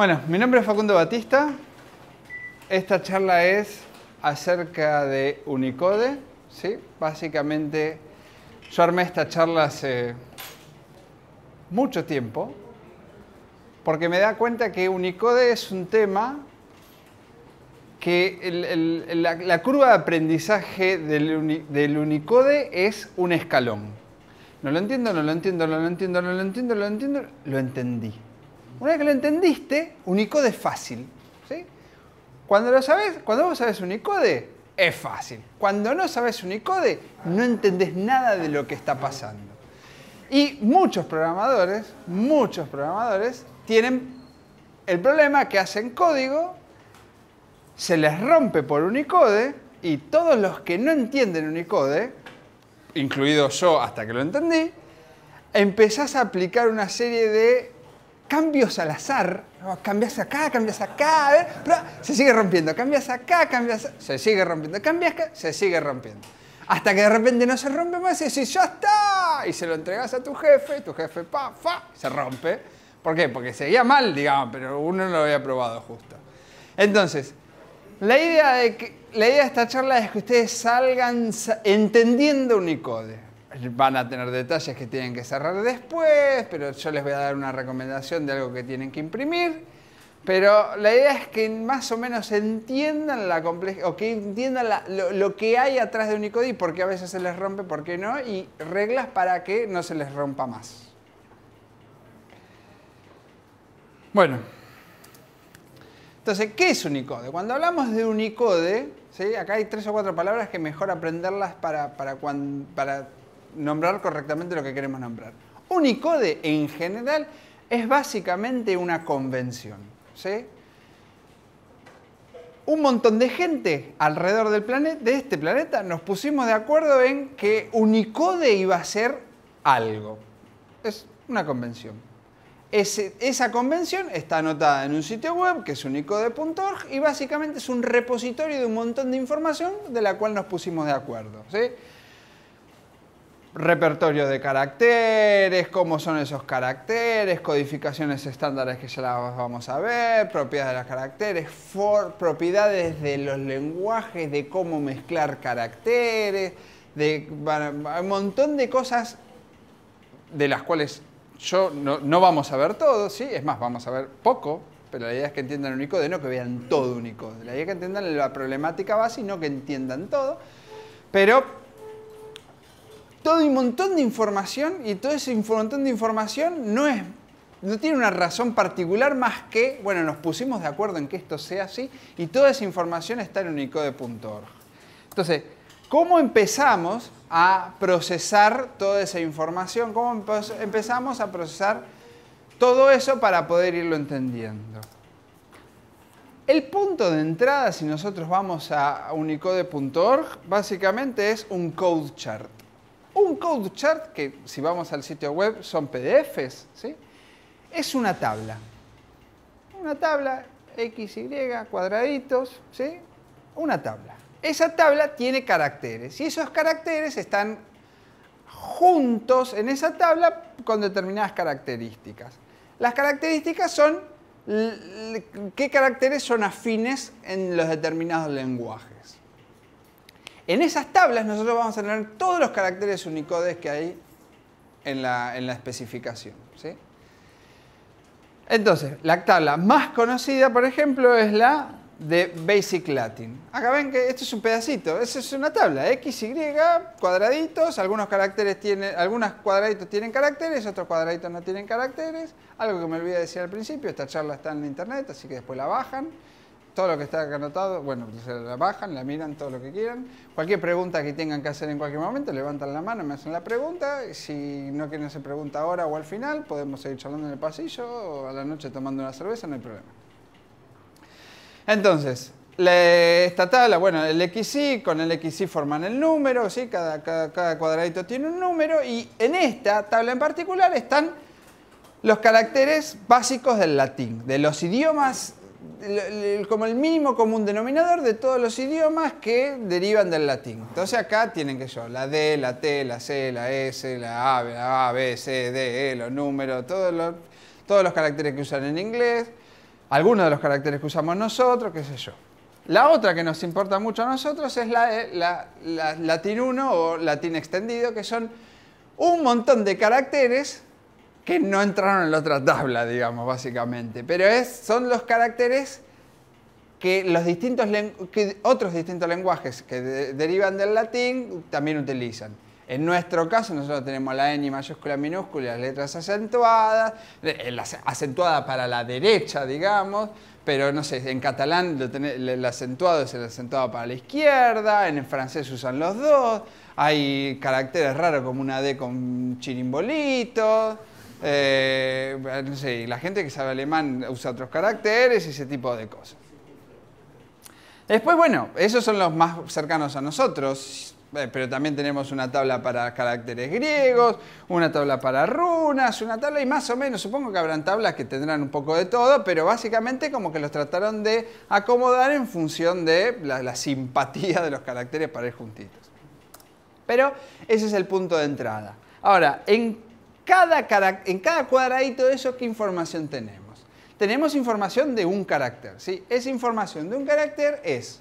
Bueno, mi nombre es Facundo Batista. Esta charla es acerca de Unicode. ¿sí? Básicamente, yo armé esta charla hace mucho tiempo porque me da cuenta que Unicode es un tema que la, curva de aprendizaje del, del Unicode es un escalón. No lo entiendo, no lo entiendo, no lo entiendo, no lo entiendo, no lo entiendo, lo entendí. Una vez que lo entendiste, Unicode es fácil. ¿sí? Cuando lo sabes, cuando vos sabes Unicode, es fácil. Cuando no sabes Unicode, no entendés nada de lo que está pasando. Y muchos programadores, muchos programadores tienen el problema que hacen código, se les rompe por Unicode y todos los que no entienden Unicode, incluido yo hasta que lo entendí, empezás a aplicar una serie de cambios al azar, cambias acá, cambias acá, a pero se sigue rompiendo, cambias acá, cambias, se sigue rompiendo, cambias acá, se sigue rompiendo. Hasta que de repente no se rompe más y decís, ya está, y se lo entregas a tu jefe, tu jefe, pa, pa! se rompe. ¿Por qué? Porque seguía mal, digamos, pero uno no lo había probado justo. Entonces, la idea de, la idea de esta charla es que ustedes salgan entendiendo Unicode van a tener detalles que tienen que cerrar después, pero yo les voy a dar una recomendación de algo que tienen que imprimir. Pero la idea es que más o menos entiendan la compleja, o que entiendan lo, que hay atrás de Unicode y por qué a veces se les rompe, por qué no, y reglas para que no se les rompa más. Bueno, entonces, ¿qué es Unicode? Cuando hablamos de Unicode, ¿sí? acá hay tres o cuatro palabras que mejor aprenderlas para, para nombrar correctamente lo que queremos nombrar. Unicode en general es básicamente una convención. ¿sí? Un montón de gente alrededor del planeta, de este planeta nos pusimos de acuerdo en que Unicode iba a ser algo. Es una convención. esa convención está anotada en un sitio web que es unicode.org y básicamente es un repositorio de un montón de información de la cual nos pusimos de acuerdo. ¿sí? repertorio de caracteres, cómo son esos caracteres, codificaciones estándares que ya las vamos a ver, propiedades de los caracteres, propiedades de los lenguajes, de cómo mezclar caracteres, de un montón de cosas de las cuales yo no, vamos a ver todo, ¿sí? es más, vamos a ver poco, pero la idea es que entiendan Unicode, no que vean todo Unicode, la idea es que entiendan la problemática base y no que entiendan todo, pero todo un montón de información y todo ese montón de información no es no tiene una razón particular más que, bueno, nos pusimos de acuerdo en que esto sea así y toda esa información está en unicode.org. Entonces, ¿cómo empezamos a procesar toda esa información? ¿Cómo empezamos a procesar todo eso para poder irlo entendiendo? El punto de entrada, si nosotros vamos a unicode.org, básicamente es un code chart. Un code chart, que si vamos al sitio web son PDFs, es una tabla. Una tabla, X, Y, cuadraditos, ¿sí? una tabla. Esa tabla tiene caracteres y esos caracteres están juntos en esa tabla con determinadas características. Las características son qué caracteres son afines en los determinados lenguajes. En esas tablas nosotros vamos a tener todos los caracteres Unicode que hay en la, especificación. Entonces, la tabla más conocida, por ejemplo, es la de Basic Latin. Acá ven que esto es un pedacito, Esa es una tabla, X, Y, cuadraditos, algunos, caracteres tienen, algunos cuadraditos tienen caracteres, otros cuadraditos no tienen caracteres, algo que me olvidé decir al principio, esta charla está en internet, así que después la bajan todo lo que está anotado, bueno, se la bajan, la miran todo lo que quieran. Cualquier pregunta que tengan que hacer en cualquier momento, levantan la mano, me hacen la pregunta. Si no quieren hacer pregunta ahora o al final, podemos seguir charlando en el pasillo o a la noche tomando una cerveza, no hay problema. Entonces, esta tabla, bueno, el XY con el XY forman el número, ¿sí? cada, cuadradito tiene un número y en esta tabla en particular están los caracteres básicos del latín, de los idiomas como el mínimo común denominador de todos los idiomas que derivan del latín. Entonces acá tienen que ser la D, la T, la C, la S, la A, la A, B, C, D, E, los números, todos los, todos los caracteres que usan en inglés, algunos de los caracteres que usamos nosotros, qué sé yo. La otra que nos importa mucho a nosotros es la, eh, latín 1 o latín extendido, que son un montón de caracteres no entraron en la otra tabla, digamos, básicamente. Pero es, son los caracteres que, los distintos otros distintos lenguajes que derivan del latín también utilizan. En nuestro caso, nosotros tenemos la N mayúscula minúscula, las letras acentuadas, eh, eh, acentuada para la derecha, digamos, pero no sé, en catalán el acentuado es el acentuado para la izquierda, en el francés usan los dos, hay caracteres raros como una D con chirimbolitos, eh, no la gente que sabe alemán usa otros caracteres y ese tipo de cosas. Después, bueno, esos son los más cercanos a nosotros, eh, pero también tenemos una tabla para caracteres griegos, una tabla para runas, una tabla y más o menos, supongo que habrán tablas que tendrán un poco de todo, pero básicamente como que los trataron de acomodar en función de la, la simpatía de los caracteres para ir juntitos. Pero ese es el punto de entrada. Ahora, ¿en en cada cuadradito de eso, ¿qué información tenemos? Tenemos información de un carácter. ¿sí? Esa información de un carácter es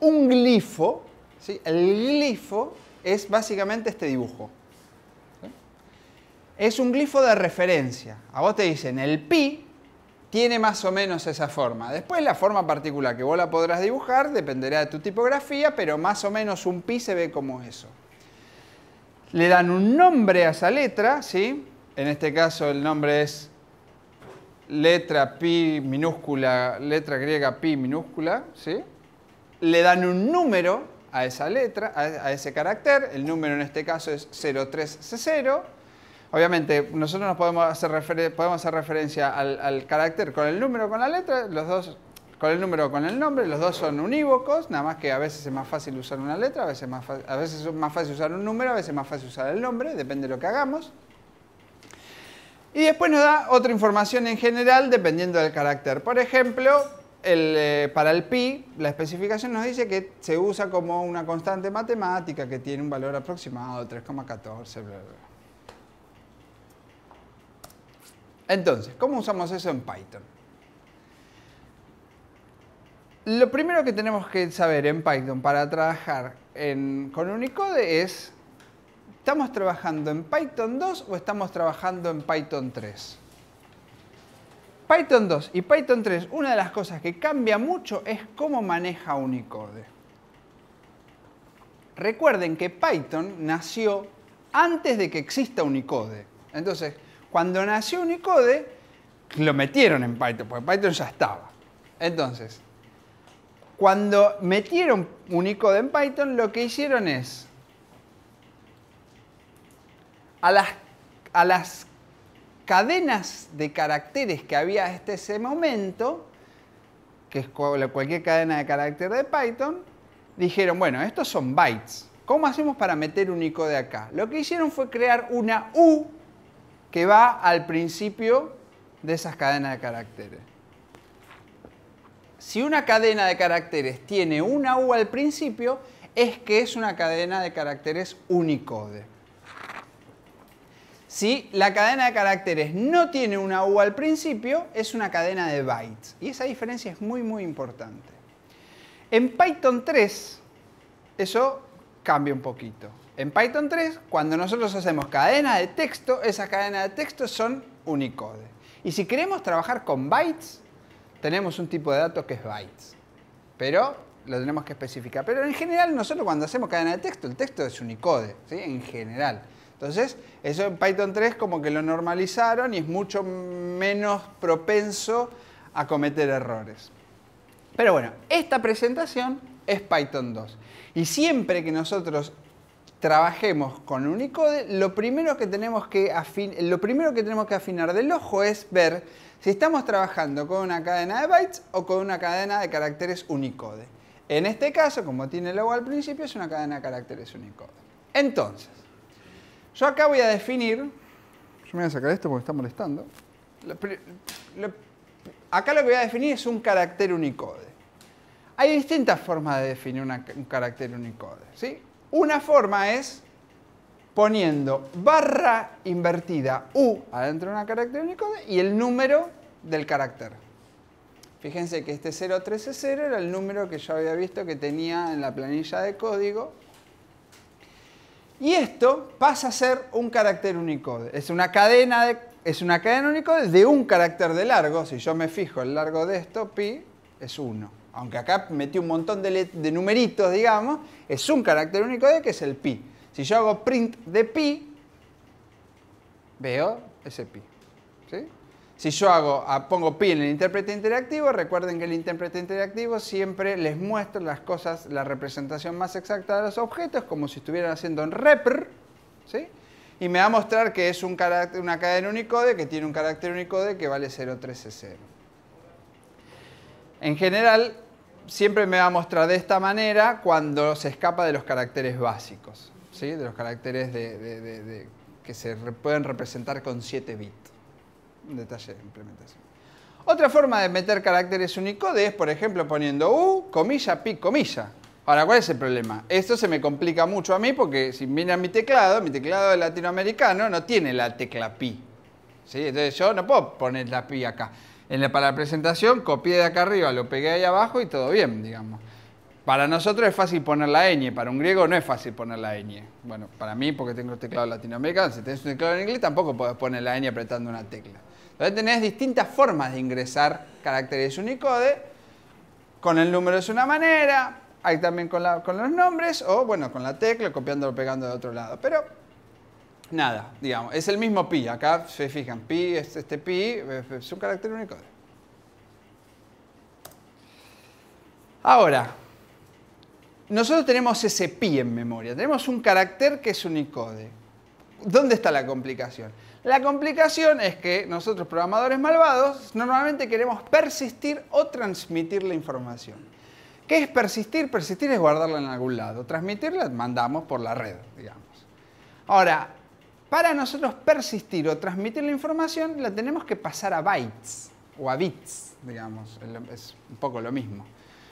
un glifo. El glifo es básicamente este dibujo. Es un glifo de referencia. A vos te dicen, el pi tiene más o menos esa forma. Después la forma particular que vos la podrás dibujar dependerá de tu tipografía, pero más o menos un pi se ve como eso le dan un nombre a esa letra, ¿sí? En este caso el nombre es letra pi minúscula, letra griega pi minúscula, ¿sí? Le dan un número a esa letra, a ese carácter, el número en este caso es 03C0. Obviamente, nosotros nos podemos hacer, podemos hacer referencia al, al carácter con el número, con la letra, los dos con el número o con el nombre, los dos son unívocos, nada más que a veces es más fácil usar una letra, a veces, es más fácil usar un número, a veces es más fácil usar el nombre, depende de lo que hagamos. Y después nos da otra información en general dependiendo del carácter. Por ejemplo, eh, para el pi, la especificación nos dice que se usa como una constante matemática que tiene un valor aproximado de 3,14, Entonces, ¿cómo usamos eso en Python? Lo primero que tenemos que saber en Python para trabajar con Unicode es, ¿estamos trabajando en Python 2 o estamos trabajando en Python 3? Python 2 y Python 3, una de las cosas que cambia mucho es cómo maneja Unicode. Recuerden que Python nació antes de que exista Unicode. Entonces, cuando nació Unicode, lo metieron en Python, porque Python ya estaba. Entonces, cuando metieron un ICODE en Python, lo que hicieron es a las, cadenas de caracteres que había hasta ese momento, que es cualquier cadena de carácter de Python, dijeron, bueno, estos son bytes. ¿Cómo hacemos para meter un Unicode acá? Lo que hicieron fue crear una U que va al principio de esas cadenas de caracteres. Si una cadena de caracteres tiene una U al principio, es que es una cadena de caracteres Unicode. Si la cadena de caracteres no tiene una U al principio, es una cadena de bytes. Y esa diferencia es muy, muy importante. En Python 3, eso cambia un poquito. En Python 3, cuando nosotros hacemos cadena de texto, esas cadenas de texto son Unicode. Y si queremos trabajar con bytes, tenemos un tipo de datos que es bytes, pero lo tenemos que especificar. Pero en general nosotros cuando hacemos cadena de texto, el texto es unicode, ¿sí? en general. Entonces, eso en Python 3 como que lo normalizaron y es mucho menos propenso a cometer errores. Pero bueno, esta presentación es Python 2. Y siempre que nosotros trabajemos con Unicode, lo primero que tenemos que, lo primero que, tenemos que afinar del ojo es ver si estamos trabajando con una cadena de bytes o con una cadena de caracteres Unicode. En este caso, como tiene el logo al principio, es una cadena de caracteres Unicode. Entonces, yo acá voy a definir, yo me voy a sacar esto porque está molestando, acá lo que voy a definir es un carácter Unicode. Hay distintas formas de definir un carácter Unicode. ¿sí? Una forma es poniendo barra invertida U adentro de una carácter Unicode y el número del carácter. Fíjense que este 0 era el número que yo había visto que tenía en la planilla de código. Y esto pasa a ser un carácter Unicode. Es una cadena, es una cadena Unicode de un carácter de largo. Si yo me fijo el largo de esto, pi es 1. Aunque acá metí un montón de, de numeritos, digamos, es un carácter Unicode que es el pi. Si yo hago print de pi, veo ese pi. Si yo hago, pongo pi en el intérprete interactivo, recuerden que el intérprete interactivo siempre les muestra las cosas, la representación más exacta de los objetos, como si estuvieran haciendo en repr, y me va a mostrar que es un carácter, una cadena unicode que tiene un carácter unicode que vale 0. En general, siempre me va a mostrar de esta manera cuando se escapa de los caracteres básicos. ¿sí? de los caracteres de, que se pueden representar con 7 bits. Un detalle de implementación. Otra forma de meter caracteres Unicode es, por ejemplo, poniendo U, comilla, pi, comilla. Ahora, ¿cuál es el problema? Esto se me complica mucho a mí porque si a mi teclado, mi teclado latinoamericano no tiene la tecla pi. ¿sí? Entonces yo no puedo poner la pi acá. En la, para la presentación copié de acá arriba, lo pegué ahí abajo y todo bien, digamos. Para nosotros es fácil poner la ñ, para un griego no es fácil poner la ñ. Bueno, para mí, porque tengo un teclado latinoamericano, si tenés un teclado en inglés tampoco podés poner la ñ apretando una tecla. Entonces tenés distintas formas de ingresar caracteres Unicode. Con el número es una manera, hay también con, los nombres, o bueno, con la tecla, copiando o pegando de otro lado. Pero nada, digamos, es el mismo pi. Acá se fijan, pi, es este pi es un carácter Unicode. Ahora, nosotros tenemos ese pi en memoria, tenemos un carácter que es unicode. ¿Dónde está la complicación? La complicación es que nosotros programadores malvados normalmente queremos persistir o transmitir la información. ¿Qué es persistir? Persistir es guardarla en algún lado. Transmitirla mandamos por la red, digamos. Ahora, para nosotros persistir o transmitir la información la tenemos que pasar a bytes o a bits, digamos. Es un poco lo mismo.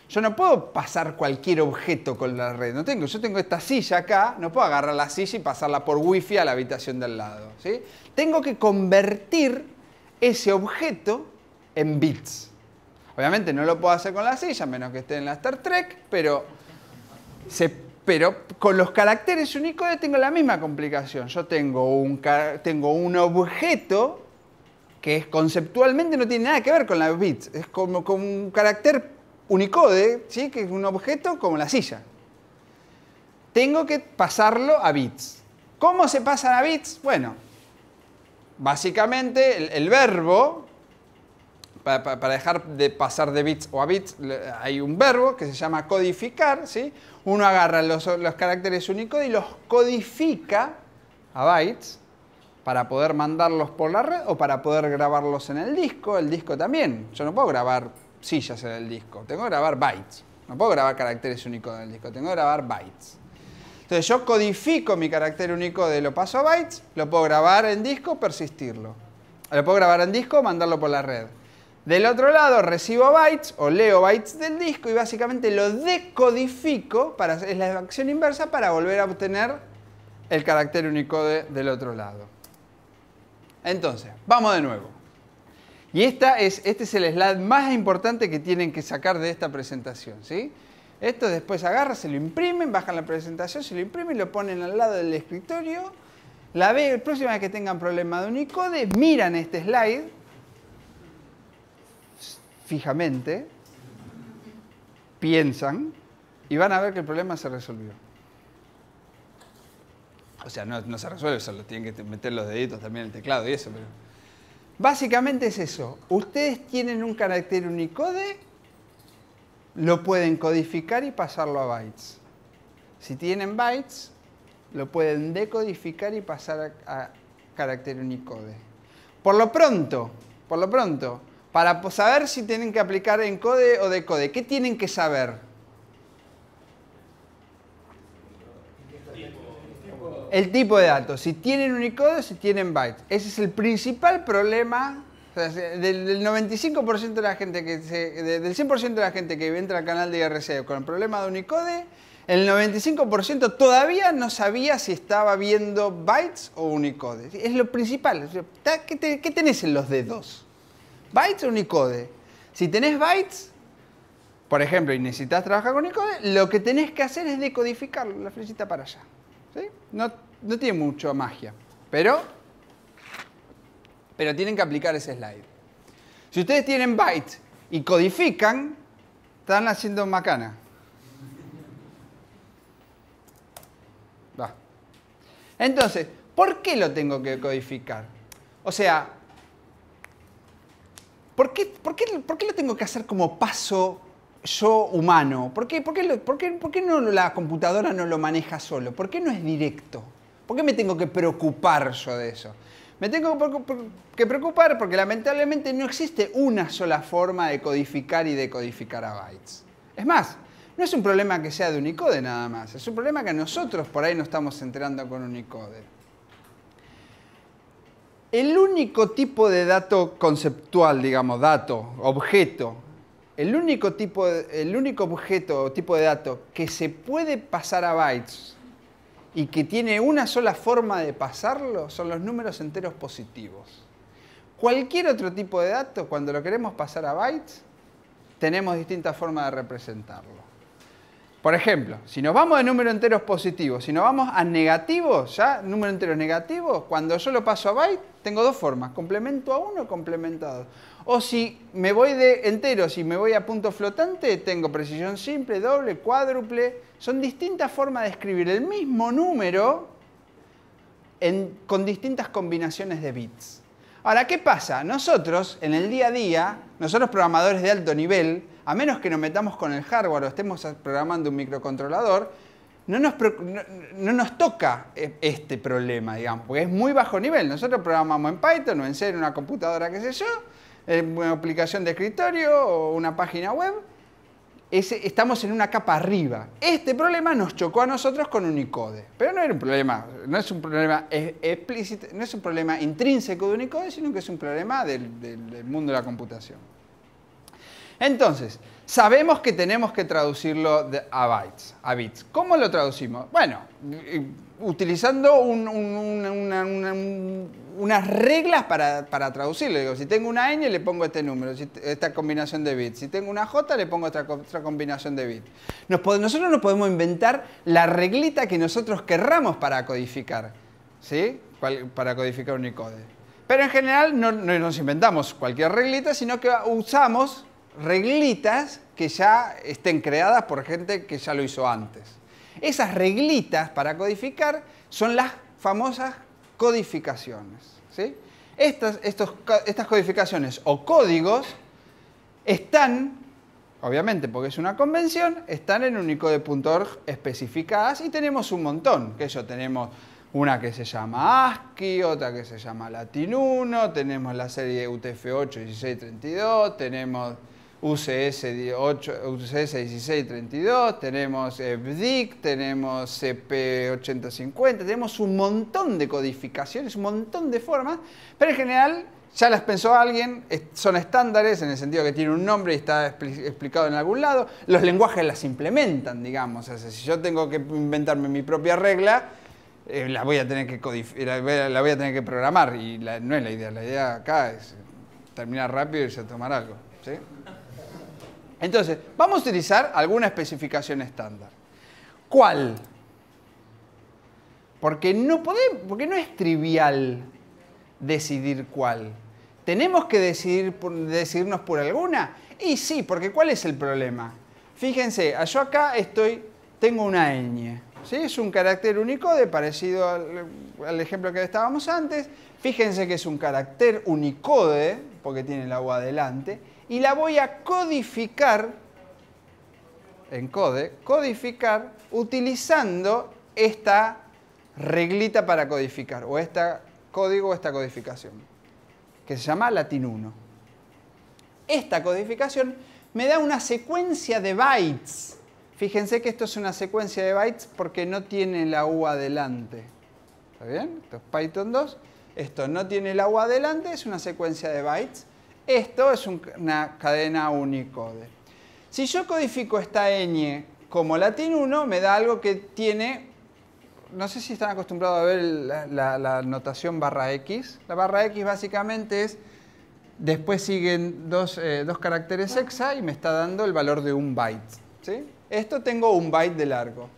Yo no puedo pasar cualquier objeto con la red. No tengo, yo tengo esta silla acá, no puedo agarrar la silla y pasarla por wifi a la habitación del lado. ¿sí? Tengo que convertir ese objeto en bits. Obviamente no lo puedo hacer con la silla, menos que esté en la Star Trek, pero, se, pero con los caracteres Unicode tengo la misma complicación. Yo tengo un, tengo un objeto que conceptualmente no tiene nada que ver con las bits, es como, como un carácter unicode, ¿sí? que es un objeto como la silla. Tengo que pasarlo a bits. ¿Cómo se pasan a bits? Bueno, básicamente el, verbo, para, dejar de pasar de bits o a bits, hay un verbo que se llama codificar. ¿sí? Uno agarra los, los caracteres unicode y los codifica a bytes para poder mandarlos por la red o para poder grabarlos en el disco. El disco también. Yo no puedo grabar sillas en el disco, tengo que grabar bytes. No puedo grabar caracteres únicos en el disco, tengo que grabar bytes. Entonces yo codifico mi carácter único de lo paso a bytes, lo puedo grabar en disco, persistirlo. Lo puedo grabar en disco, mandarlo por la red. Del otro lado recibo bytes o leo bytes del disco y básicamente lo decodifico, para, es la acción inversa, para volver a obtener el carácter único del otro lado. Entonces, vamos de nuevo. Y esta es, este es el slide más importante que tienen que sacar de esta presentación. ¿sí? Esto después agarra, se lo imprimen, bajan la presentación, se lo imprimen, lo ponen al lado del escritorio. La, ve, próxima vez que tengan problema de Unicode, miran este slide fijamente, piensan y van a ver que el problema se resolvió. O sea, no, no se resuelve, solo tienen que meter los deditos también en el teclado y eso, pero... Básicamente es eso. Ustedes tienen un carácter Unicode, lo pueden codificar y pasarlo a bytes. Si tienen bytes, lo pueden decodificar y pasar a, carácter Unicode. Por lo pronto, por lo pronto, para saber si tienen que aplicar encode o decode, ¿qué tienen que saber? El tipo de datos, si tienen unicode, si tienen bytes. Ese es el principal problema. del, 95% de la gente que del 100% de la gente que entra al canal de IRC con el problema de unicode, el 95% todavía no sabía si estaba viendo bytes o unicode. Es lo principal. ¿Qué, qué tenés en los dedos? ¿Bytes o unicode? Si tenés bytes, por ejemplo, y necesitas trabajar con unicode, lo que tenés que hacer es decodificarlo, la flechita para allá. No, tiene mucha magia, pero, pero tienen que aplicar ese slide. Si ustedes tienen bytes y codifican, están haciendo macana. Va. Entonces, ¿por qué lo tengo que codificar? O sea, ¿por por qué lo tengo que hacer como paso yo humano? ¿Por qué, no, la computadora no lo maneja solo? ¿Por qué no es directo? ¿Por qué me tengo que preocupar yo de eso? Me tengo que preocupar porque lamentablemente no existe una sola forma de codificar y decodificar a bytes. Es más, no es un problema que sea de Unicode nada más, es un problema que nosotros por ahí no estamos enterando con Unicode. El único tipo de dato conceptual, digamos, dato, objeto, el único, tipo, el único objeto o tipo de dato que se puede pasar a bytes y que tiene una sola forma de pasarlo son los números enteros positivos. Cualquier otro tipo de dato, cuando lo queremos pasar a bytes, tenemos distintas formas de representarlo. Por ejemplo, si nos vamos de números enteros positivos, si nos vamos a negativos, ya Número enteros negativos, cuando yo lo paso a byte, tengo dos formas, complemento a uno, complemento a dos. O si me voy de entero, si me voy a punto flotante, tengo precisión simple, doble, cuádruple. Son distintas formas de escribir el mismo número con distintas combinaciones de bits. Ahora, ¿qué pasa? Nosotros, en el día a día, nosotros programadores de alto nivel, a menos que nos metamos con el hardware o estemos programando un microcontrolador, no nos, no nos, toca eh, este problema, digamos, porque es muy bajo nivel. Nosotros programamos en Python o en C en una computadora, qué sé yo, eh, una aplicación de escritorio o una página web, estamos en una capa arriba. Este problema nos chocó a nosotros con Unicode, pero no era un problema, no es un problema explícito, no es un problema intrínseco de Unicode, sino que es un problema del, del mundo de la computación. Entonces, sabemos que tenemos que traducirlo a bytes, a bits. ¿Cómo lo traducimos? Bueno, utilizando unas reglas para, traducirlo. si tengo una ñ, le pongo este número, esta combinación de bits. Si tengo una j, le pongo esta otra combinación de bits. nosotros no podemos inventar la reglita que nosotros querramos para codificar, ¿sí? Para codificar Unicode. Pero en general no, no nos inventamos cualquier reglita, sino que usamos reglitas que ya estén creadas por gente que ya lo hizo antes. Esas reglitas para codificar son las famosas codificaciones. Estas, estos, estas codificaciones o códigos están, obviamente porque es una convención, están en unicode.org especificadas y tenemos un montón, que eso tenemos una que se llama ASCII, otra que se llama Latin 1, tenemos la serie UTF-8, 1632, tenemos UCS, 8, UCS 1632, tenemos BDIC, eh, tenemos CP8050, tenemos un montón de codificaciones, un montón de formas, pero en general ya las pensó alguien, son estándares en el sentido que tiene un nombre y está explicado en algún lado, los lenguajes las implementan, digamos, o sea, si yo tengo que inventarme mi propia regla, eh, la, voy a tener que tener que programar y no es la idea, la idea acá es terminar rápido y irse a tomar algo. ¿sí? Entonces, vamos a utilizar alguna especificación estándar. ¿Cuál? Porque no, es trivial decidir cuál. ¿Tenemos que decidir decidirnos por alguna? Y sí, porque ¿cuál es el problema? Fíjense, yo acá estoy, tengo una ñ. ¿sí? Es un carácter unicode, parecido al, ejemplo que estábamos antes. Fíjense que es un carácter unicode, porque tiene el agua adelante y la voy a codificar en code, codificar utilizando esta reglita para codificar o este código o esta codificación que se llama Latin 1. Esta codificación me da una secuencia de bytes. Fíjense que esto es una secuencia de bytes porque no tiene la U adelante. ¿Está bien? Esto es Python 2. Esto no tiene la U adelante, es una secuencia de bytes esto es una cadena Unicode. Si yo codifico esta ñ como latín 1, me da algo que tiene, no sé si están acostumbrados a ver la, notación barra X. La barra X básicamente es, después siguen eh, dos, caracteres hexa y me está dando el valor de un byte. Esto tengo un byte de largo.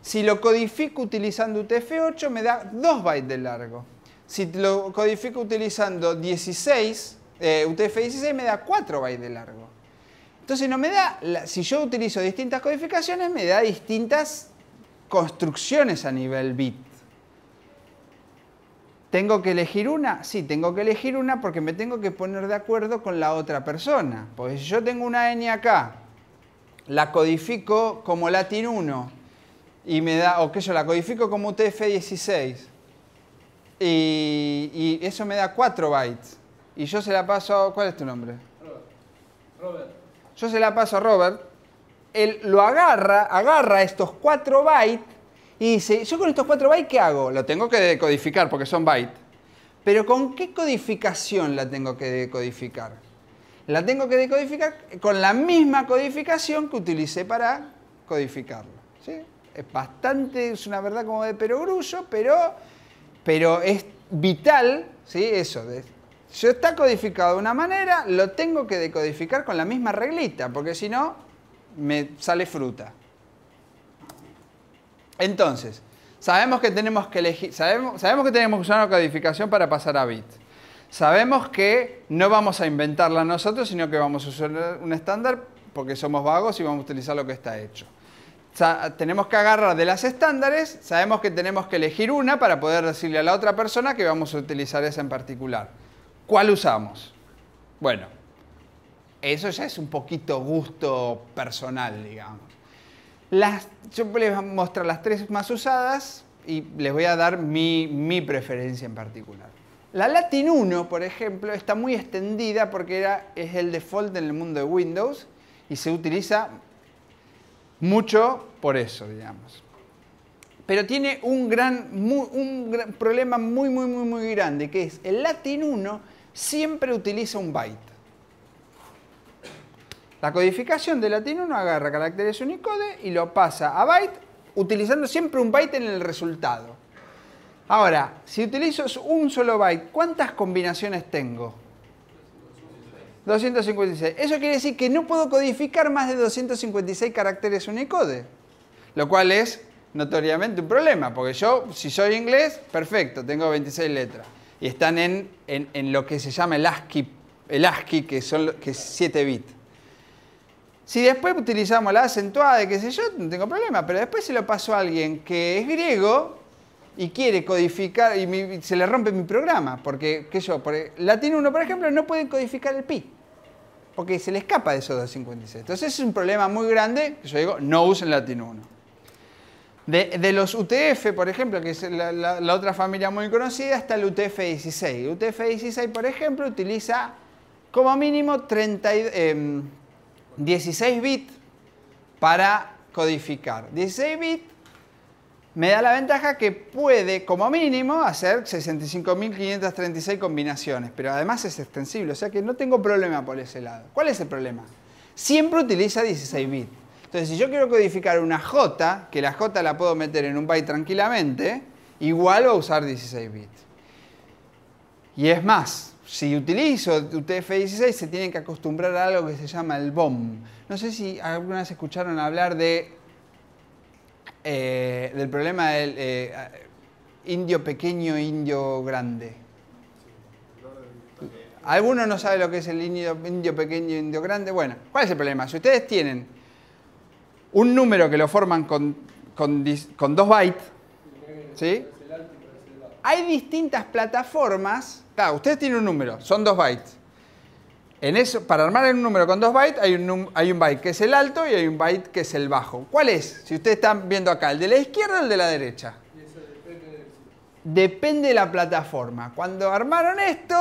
Si lo codifico utilizando UTF-8 me da dos bytes de largo. Si lo codifico utilizando 16, eh, UTF-16 me da 4 bytes de largo. Entonces no me da, si yo utilizo distintas codificaciones, me da distintas construcciones a nivel bit. ¿Tengo que elegir una? Sí, tengo que elegir una porque me tengo que poner de acuerdo con la otra persona. Porque si yo tengo una n acá, la codifico como Latin 1 y me da, o que yo la codifico como UTF-16 y eso me da 4 bytes y yo se la paso, ¿cuál es tu nombre? Robert. Yo se la paso a Robert. Él lo agarra, agarra estos cuatro bytes y dice, yo con estos cuatro bytes, ¿qué hago? Lo tengo que decodificar porque son bytes. Pero ¿con qué codificación la tengo que decodificar? La tengo que decodificar con la misma codificación que utilicé para codificarlo. ¿sí? Es bastante, es una verdad como de perogrullo, pero, pero es vital, ¿sí? Eso, yo está codificado de una manera, lo tengo que decodificar con la misma reglita, porque si no, me sale fruta. Entonces, sabemos que tenemos que sabemos, que tenemos usar una codificación para pasar a bit. Sabemos que no vamos a inventarla nosotros, sino que vamos a usar un estándar porque somos vagos y vamos a utilizar lo que está hecho. tenemos que agarrar de las estándares, sabemos que tenemos que elegir una para poder decirle a la otra persona que vamos a utilizar esa en particular. ¿Cuál usamos? Bueno, eso ya es un poquito gusto personal, digamos. Las, yo les voy a mostrar las tres más usadas y les voy a dar mi, preferencia en particular. La Latin 1, por ejemplo, está muy extendida porque era, es el default en el mundo de Windows y se utiliza mucho por eso, digamos. Pero tiene un gran, un gran problema muy, muy, muy, muy grande, que es el Latin 1 siempre utiliza un byte. La codificación de Latino no agarra caracteres Unicode y lo pasa a byte utilizando siempre un byte en el resultado. Ahora, si utilizo un solo byte, ¿cuántas combinaciones tengo? 256. Eso quiere decir que no puedo codificar más de 256 caracteres Unicode, lo cual es notoriamente un problema, porque yo, si soy inglés, perfecto, tengo 26 letras y están en, lo que se llama el ASCII, el ASCII que son que es 7 bits. Si después utilizamos la acentuada qué sé yo, no tengo problema, pero después se lo paso a alguien que es griego y quiere codificar y se le rompe mi programa, porque qué yo, porque latino 1 por ejemplo no puede codificar el pi. Porque se le escapa de esos 256. Entonces es un problema muy grande yo digo, no usen latino 1. De, los UTF, por ejemplo, que es la, otra familia muy conocida, está el UTF-16. UTF-16, por ejemplo, utiliza como mínimo 16 em, bits para codificar. 16 bits me da la ventaja que puede, como mínimo, hacer 65.536 combinaciones, pero además es extensible, o sea que no tengo problema por ese lado. ¿Cuál es el problema? Siempre utiliza 16 bits. Entonces, si yo quiero codificar una J, que la J la puedo meter en un byte tranquilamente, igual va a usar 16 bits. Y es más, si utilizo UTF-16 se tienen que acostumbrar a algo que se llama el BOM. No sé si algunas escucharon hablar de, eh, del problema del eh, indio pequeño, indio grande. ¿Alguno no sabe lo que es el indio, indio pequeño, indio grande. Bueno, ¿cuál es el problema? Si ustedes tienen un número que lo forman con, con, dos bytes. ¿sí? Hay distintas plataformas. ustedes tienen un número, son dos bytes. En eso, para armar un número con dos bytes hay un, hay un byte que es el alto y hay un byte que es el bajo. ¿Cuál es? Si ustedes están viendo acá, ¿el de la izquierda o el de la derecha? Depende de la plataforma. Cuando armaron esto,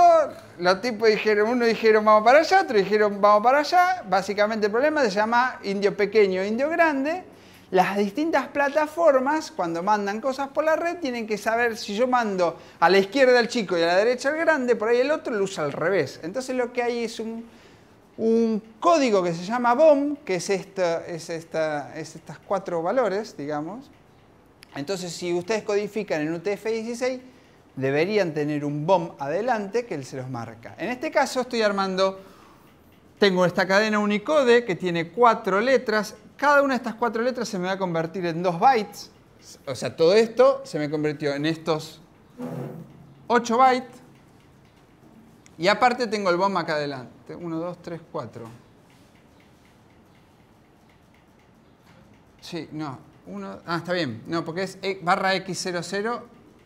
los tipos dijeron, uno dijeron vamos para allá, otro dijeron vamos para allá. Básicamente el problema se llama indio pequeño, indio grande. Las distintas plataformas, cuando mandan cosas por la red, tienen que saber si yo mando a la izquierda al chico y a la derecha al grande, por ahí el otro lo usa al revés. Entonces lo que hay es un, código que se llama BOM, que es, esta, es, esta, es estas cuatro valores, digamos, entonces, si ustedes codifican en UTF-16, deberían tener un BOM adelante que él se los marca. En este caso estoy armando, tengo esta cadena Unicode que tiene cuatro letras. Cada una de estas cuatro letras se me va a convertir en dos bytes. O sea, todo esto se me convirtió en estos 8 bytes. Y aparte tengo el BOM acá adelante. 1, 2, 3, cuatro. Sí, no, ah, está bien. No, porque es e, barra X00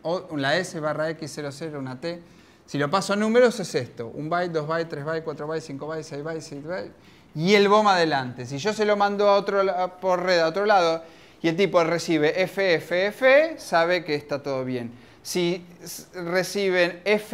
o la S barra X00, una T. Si lo paso a números es esto. un byte, dos bytes, tres bytes, cuatro bytes, cinco bytes, seis bytes, 7 bytes. Y el BOM adelante. Si yo se lo mando a otro, por red a otro lado y el tipo recibe FFF, sabe que está todo bien. Si reciben FEFF,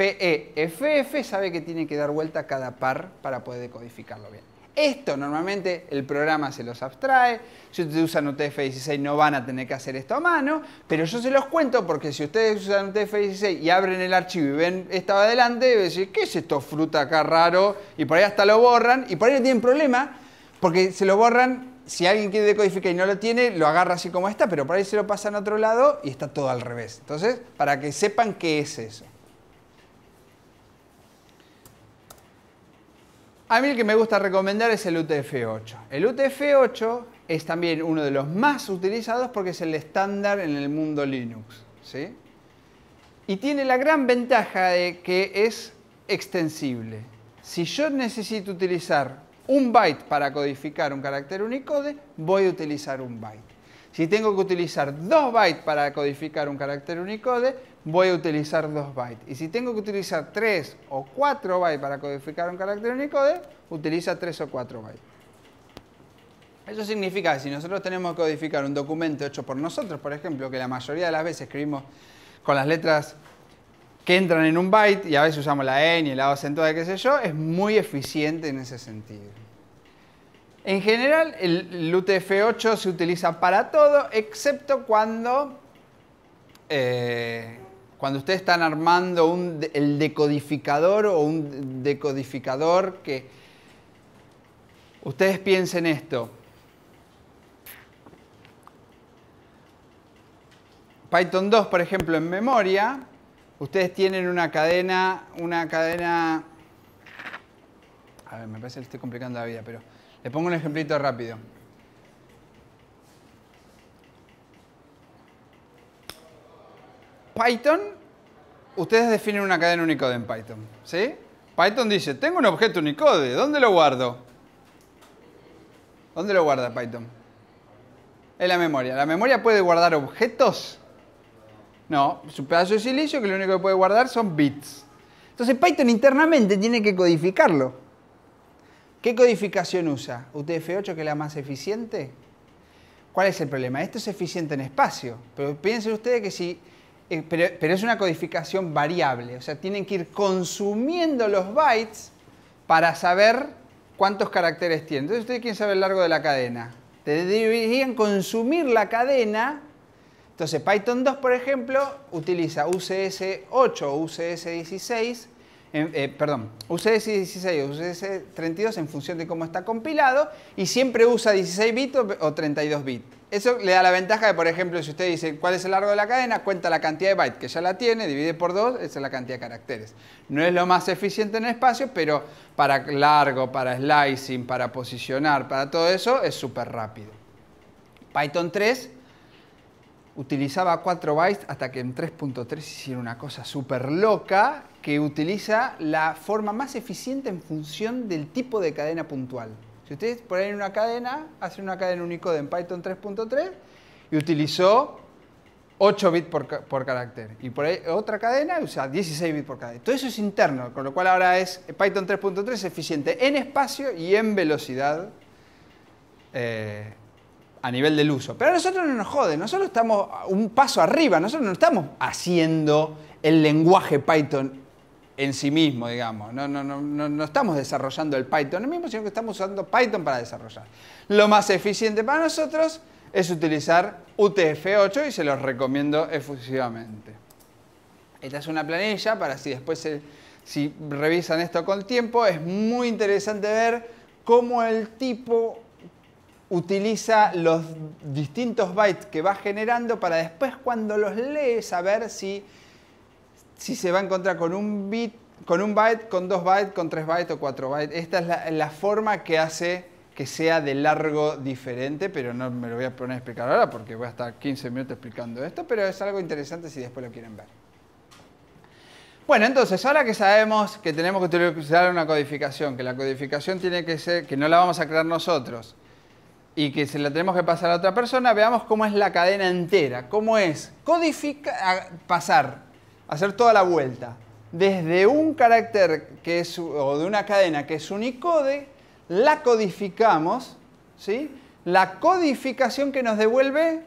e, sabe que tiene que dar vuelta cada par para poder decodificarlo bien. Esto normalmente el programa se los abstrae. Si ustedes usan UTF 16 no van a tener que hacer esto a mano, pero yo se los cuento porque si ustedes usan UTF 16 y abren el archivo y ven estaba adelante, decir, ¿qué es esto fruta acá raro? Y por ahí hasta lo borran y por ahí no tienen problema porque se lo borran. Si alguien quiere decodificar y no lo tiene, lo agarra así como está, pero por ahí se lo pasan a otro lado y está todo al revés. Entonces, para que sepan qué es eso. A mí el que me gusta recomendar es el UTF-8. El UTF-8 es también uno de los más utilizados porque es el estándar en el mundo Linux. Y tiene la gran ventaja de que es extensible. Si yo necesito utilizar un byte para codificar un carácter Unicode, voy a utilizar un byte. Si tengo que utilizar dos bytes para codificar un carácter Unicode, voy a utilizar 2 bytes. Y si tengo que utilizar 3 o 4 bytes para codificar un carácter Unicode, utiliza 3 o 4 bytes. Eso significa que si nosotros tenemos que codificar un documento hecho por nosotros, por ejemplo, que la mayoría de las veces escribimos con las letras que entran en un byte y a veces usamos la n y la o de qué sé yo, es muy eficiente en ese sentido. En general, el UTF-8 se utiliza para todo, excepto cuando eh, cuando ustedes están armando un, el decodificador o un decodificador que ustedes piensen esto. Python 2, por ejemplo, en memoria, ustedes tienen una cadena, una cadena, a ver, me parece que le estoy complicando la vida, pero le pongo un ejemplito rápido. Python, ustedes definen una cadena Unicode en Python. ¿sí? Python dice, tengo un objeto Unicode, ¿dónde lo guardo? ¿Dónde lo guarda Python? En la memoria. ¿La memoria puede guardar objetos? No, su pedazo de silicio que lo único que puede guardar son bits. Entonces Python internamente tiene que codificarlo. ¿Qué codificación usa? ¿UTF-8 que es la más eficiente? ¿Cuál es el problema? Esto es eficiente en espacio, pero piensen ustedes que si eh, pero, es una codificación variable, o sea, tienen que ir consumiendo los bytes para saber cuántos caracteres tienen. Entonces, ustedes quién saber el largo de la cadena. Te Deberían consumir la cadena. Entonces, Python 2, por ejemplo, utiliza UCS8 o UCS16 eh, perdón, UCS 16 o 32 en función de cómo está compilado y siempre usa 16 bits o 32 bits. Eso le da la ventaja de, por ejemplo, si usted dice cuál es el largo de la cadena, cuenta la cantidad de bytes que ya la tiene, divide por 2, esa es la cantidad de caracteres. No es lo más eficiente en espacio, pero para largo, para slicing, para posicionar, para todo eso es súper rápido. Python 3 utilizaba 4 bytes hasta que en 3.3 hicieron una cosa súper loca que utiliza la forma más eficiente en función del tipo de cadena puntual. Si ustedes ponen una cadena, hacen una cadena Unicode en Python 3.3 y utilizó 8 bits por, carácter. Y por otra cadena usa 16 bits por carácter. Todo eso es interno, con lo cual ahora es Python 3.3 eficiente en espacio y en velocidad. Eh, a nivel del uso. Pero a nosotros no nos jode, nosotros estamos un paso arriba, nosotros no estamos haciendo el lenguaje Python en sí mismo, digamos. No, no, no, estamos desarrollando el Python sí mismo, sino que estamos usando Python para desarrollar. Lo más eficiente para nosotros es utilizar UTF-8 y se los recomiendo efusivamente. Esta es una planilla para si después, si revisan esto con tiempo, es muy interesante ver cómo el tipo utiliza los distintos bytes que va generando para después cuando los lee saber si, si se va a encontrar con un bit, con un byte, con dos bytes, con tres bytes o cuatro bytes. Esta es la, la forma que hace que sea de largo diferente, pero no me lo voy a poner a explicar ahora porque voy a estar 15 minutos explicando esto, pero es algo interesante si después lo quieren ver. Bueno, entonces, ahora que sabemos que tenemos que utilizar una codificación, que la codificación tiene que ser, que no la vamos a crear nosotros, y que se la tenemos que pasar a otra persona, veamos cómo es la cadena entera, cómo es codificar, pasar, hacer toda la vuelta, desde un carácter que es, o de una cadena que es unicode, la codificamos, ¿sí? La codificación que nos devuelve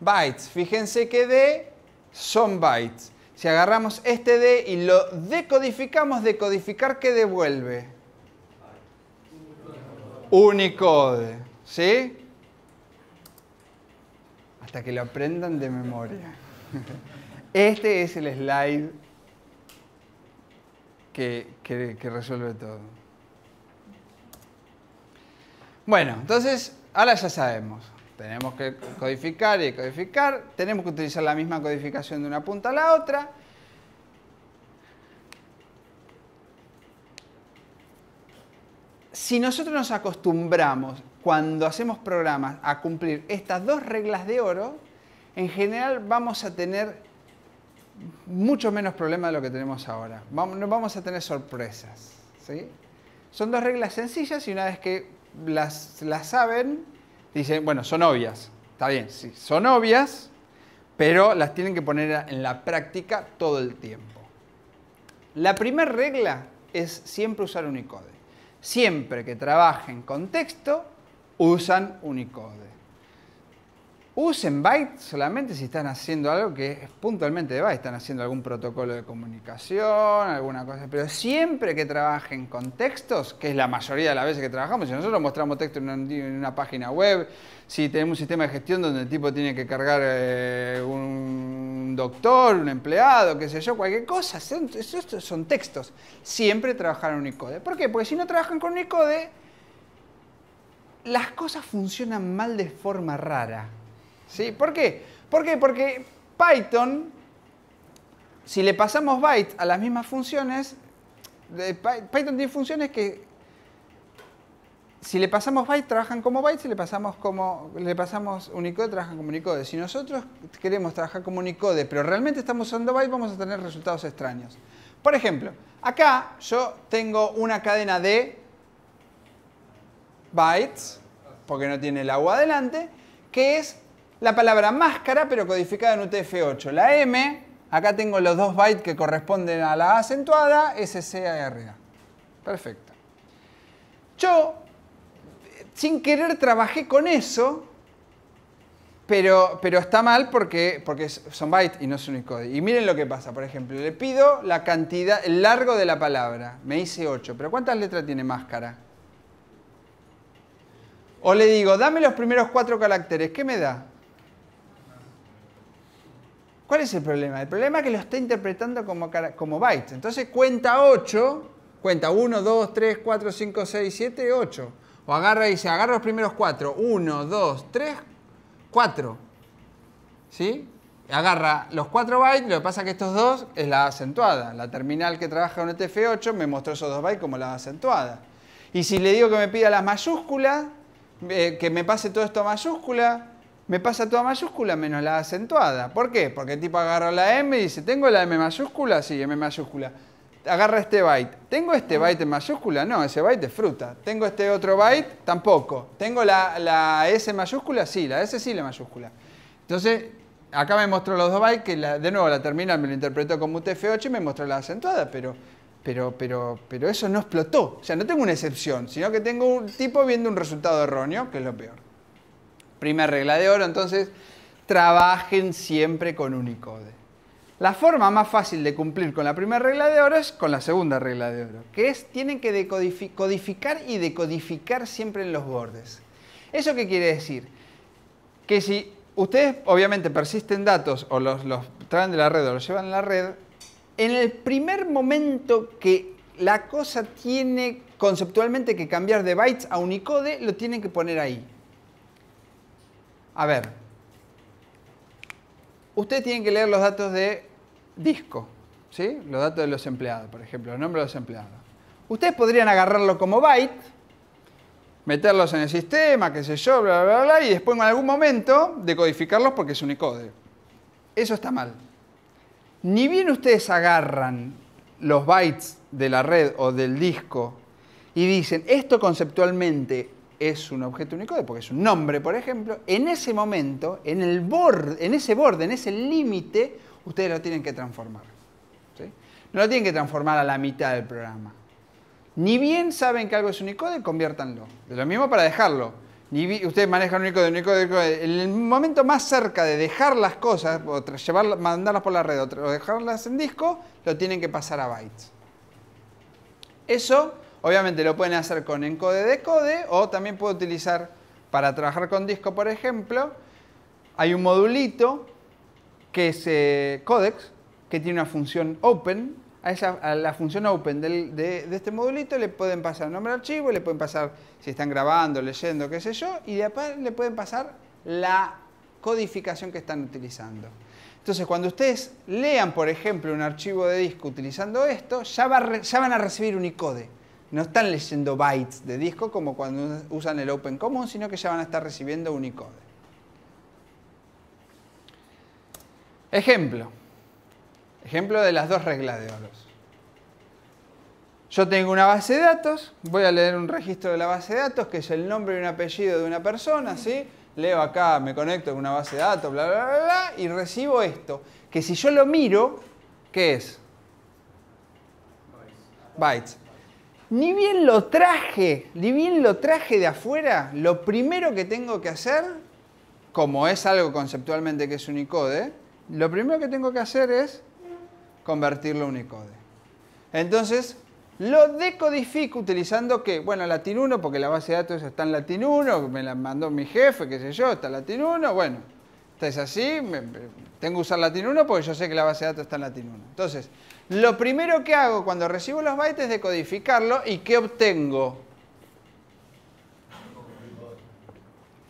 bytes. Fíjense que D son bytes. Si agarramos este D y lo decodificamos, decodificar, que devuelve? Unicode. ¿Sí? Hasta que lo aprendan de memoria. Este es el slide que, que resuelve todo. Bueno, entonces, ahora ya sabemos. Tenemos que codificar y codificar. Tenemos que utilizar la misma codificación de una punta a la otra. Si nosotros nos acostumbramos cuando hacemos programas a cumplir estas dos reglas de oro, en general vamos a tener mucho menos problemas de lo que tenemos ahora. No vamos a tener sorpresas. ¿sí? Son dos reglas sencillas y una vez que las, las saben, dicen, bueno, son obvias. Está bien, sí, son obvias, pero las tienen que poner en la práctica todo el tiempo. La primera regla es siempre usar Unicode siempre que trabajen con texto, usan Unicode. Usen Byte solamente si están haciendo algo que es puntualmente de Byte, están haciendo algún protocolo de comunicación, alguna cosa, pero siempre que trabajen con textos, que es la mayoría de las veces que trabajamos, si nosotros mostramos texto en una, página web, si tenemos un sistema de gestión donde el tipo tiene que cargar eh, un doctor, un empleado, qué sé yo, cualquier cosa, son, son textos, siempre trabajar en Unicode. ¿Por qué? Porque si no trabajan con Unicode, las cosas funcionan mal de forma rara. ¿Por qué? ¿Por qué? Porque Python, si le pasamos bytes a las mismas funciones, Python tiene funciones que si le pasamos bytes trabajan como bytes, si le pasamos como le pasamos Unicode trabajan como Unicode. Si nosotros queremos trabajar como Unicode, pero realmente estamos usando bytes, vamos a tener resultados extraños. Por ejemplo, acá yo tengo una cadena de bytes, porque no tiene el agua adelante, que es la palabra máscara, pero codificada en UTF-8. La M, acá tengo los dos bytes que corresponden a la acentuada, SCARA. Perfecto. Yo, sin querer, trabajé con eso, pero, pero está mal porque, porque son bytes y no es Unicode. Y miren lo que pasa, por ejemplo, le pido la cantidad, el largo de la palabra. Me hice 8, pero ¿cuántas letras tiene máscara? O le digo, dame los primeros cuatro caracteres, ¿qué me da? ¿Cuál es el problema? El problema es que lo está interpretando como, como bytes. Entonces cuenta 8, cuenta 1, 2, 3, 4, 5, 6, 7, 8. O agarra y dice, agarra los primeros 4. 1, 2, 3, 4. ¿Sí? Agarra los 4 bytes, lo que pasa es que estos dos es la acentuada. La terminal que trabaja con ETF8 me mostró esos 2 bytes como la acentuada. Y si le digo que me pida las mayúsculas, eh, que me pase todo esto a mayúscula, me pasa toda mayúscula menos la acentuada. ¿Por qué? Porque el tipo agarra la M y dice, ¿tengo la M mayúscula? Sí, M mayúscula. Agarra este byte. ¿Tengo este ah. byte en mayúscula? No, ese byte es fruta. ¿Tengo este otro byte? Tampoco. ¿Tengo la, S mayúscula? Sí, la S sí la mayúscula. Entonces, acá me mostró los dos bytes, que de nuevo la terminal me lo interpretó como UTF-8 y me mostró la acentuada, pero, pero, pero, pero eso no explotó. O sea, no tengo una excepción, sino que tengo un tipo viendo un resultado erróneo, que es lo peor. Primera regla de oro, entonces, trabajen siempre con Unicode. La forma más fácil de cumplir con la primera regla de oro es con la segunda regla de oro, que es tienen que codificar y decodificar siempre en los bordes. ¿Eso qué quiere decir? Que si ustedes obviamente persisten datos o los, los traen de la red o los llevan a la red, en el primer momento que la cosa tiene conceptualmente que cambiar de bytes a Unicode, lo tienen que poner ahí. A ver, ustedes tienen que leer los datos de disco, ¿sí? Los datos de los empleados, por ejemplo, el nombre de los empleados. Ustedes podrían agarrarlo como byte, meterlos en el sistema, qué sé yo, bla, bla, bla, y después en algún momento decodificarlos porque es Unicode. Eso está mal. Ni bien ustedes agarran los bytes de la red o del disco y dicen, esto conceptualmente es un objeto Unicode, porque es un nombre, por ejemplo, en ese momento, en, el borde, en ese borde, en ese límite, ustedes lo tienen que transformar. No lo tienen que transformar a la mitad del programa. Ni bien saben que algo es Unicode, conviértanlo. De lo mismo para dejarlo. Ni ustedes manejan Unicode, Unicode, Unicode. En el momento más cerca de dejar las cosas, o llevar, mandarlas por la red, o dejarlas en disco, lo tienen que pasar a bytes. Eso Obviamente lo pueden hacer con encode decode o también puedo utilizar para trabajar con disco, por ejemplo, hay un modulito que es eh, codex, que tiene una función open. A, esa, a la función open de, este modulito le pueden pasar nombre de archivo, le pueden pasar si están grabando, leyendo, qué sé yo, y después le pueden pasar la codificación que están utilizando. Entonces, cuando ustedes lean, por ejemplo, un archivo de disco utilizando esto, ya, ya van a recibir un icode no están leyendo bytes de disco como cuando usan el Open Common, sino que ya van a estar recibiendo Unicode. Ejemplo. Ejemplo de las dos reglas de oro. Yo tengo una base de datos, voy a leer un registro de la base de datos, que es el nombre y un apellido de una persona, ¿sí? Leo acá, me conecto en una base de datos, bla, bla, bla, bla, y recibo esto. Que si yo lo miro, ¿qué es? Bytes. Ni bien lo traje, ni bien lo traje de afuera, lo primero que tengo que hacer, como es algo conceptualmente que es Unicode, lo primero que tengo que hacer es convertirlo a Unicode. Entonces, lo decodifico utilizando que, bueno, Latin 1, porque la base de datos está en Latin 1, me la mandó mi jefe, qué sé yo, está en Latin 1, bueno, es así, tengo que usar Latin 1 porque yo sé que la base de datos está en Latin 1. Entonces, lo primero que hago cuando recibo los bytes es decodificarlo y ¿qué obtengo?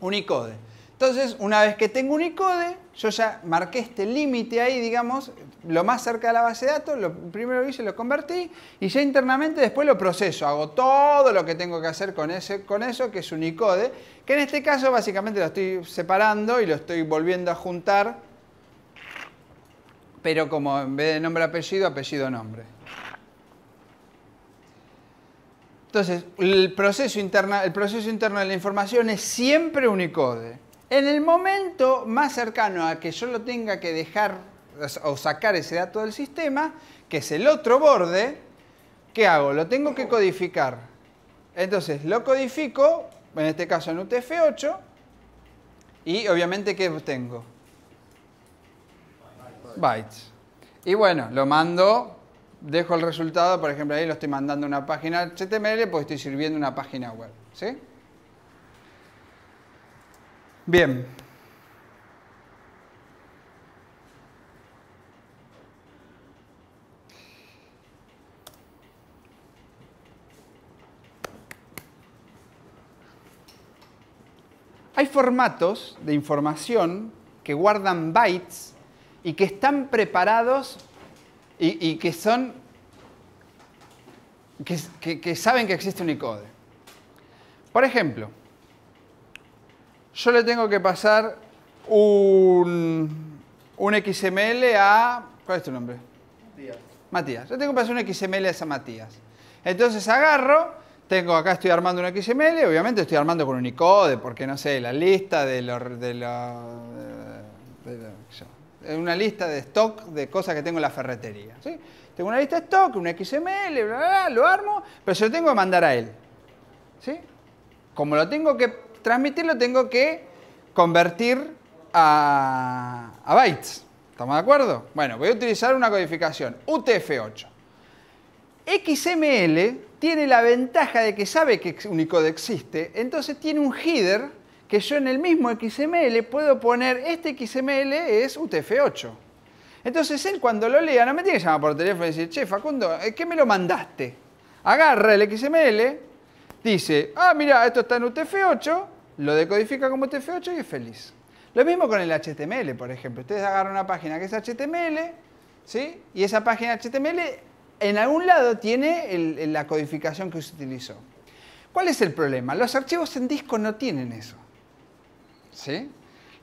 Unicode. Entonces, una vez que tengo Unicode, yo ya marqué este límite ahí, digamos, lo más cerca de la base de datos, lo primero hice lo convertí y ya internamente después lo proceso, hago todo lo que tengo que hacer con, ese, con eso, que es Unicode, que en este caso básicamente lo estoy separando y lo estoy volviendo a juntar pero como en vez de nombre apellido, apellido nombre. Entonces, el proceso, interna, el proceso interno de la información es siempre unicode. En el momento más cercano a que yo lo tenga que dejar o sacar ese dato del sistema, que es el otro borde, ¿qué hago? Lo tengo que codificar. Entonces, lo codifico, en este caso en UTF-8, y obviamente, ¿qué obtengo? bytes. Y bueno, lo mando, dejo el resultado, por ejemplo, ahí lo estoy mandando a una página HTML, pues estoy sirviendo una página web. ¿sí? Bien. Hay formatos de información que guardan bytes y que están preparados y, que son, que, saben que existe un ICODE. Por ejemplo, yo le tengo que pasar un, un XML a... ¿Cuál es tu nombre? Matías. Matías. Yo tengo que pasar un XML a esa Matías. Entonces agarro, tengo acá estoy armando un XML, obviamente estoy armando con un ICODE, porque no sé, la lista de los... De una lista de stock de cosas que tengo en la ferretería. ¿sí? Tengo una lista de stock, un XML, bla, bla, lo armo, pero se lo tengo que mandar a él. Como lo tengo que transmitir, lo tengo que convertir a, a bytes. ¿Estamos de acuerdo? Bueno, voy a utilizar una codificación, UTF-8. XML tiene la ventaja de que sabe que Unicode existe, entonces tiene un header que yo en el mismo XML puedo poner, este XML es UTF-8. Entonces él cuando lo lea, no me tiene que llamar por teléfono y decir, che, Facundo, eh, ¿qué me lo mandaste? Agarra el XML, dice, ah, mira, esto está en UTF-8, lo decodifica como UTF-8 y es feliz. Lo mismo con el HTML, por ejemplo. Ustedes agarran una página que es HTML, ¿sí? Y esa página HTML en algún lado tiene la codificación que se utilizó. ¿Cuál es el problema? Los archivos en disco no tienen eso. ¿sí?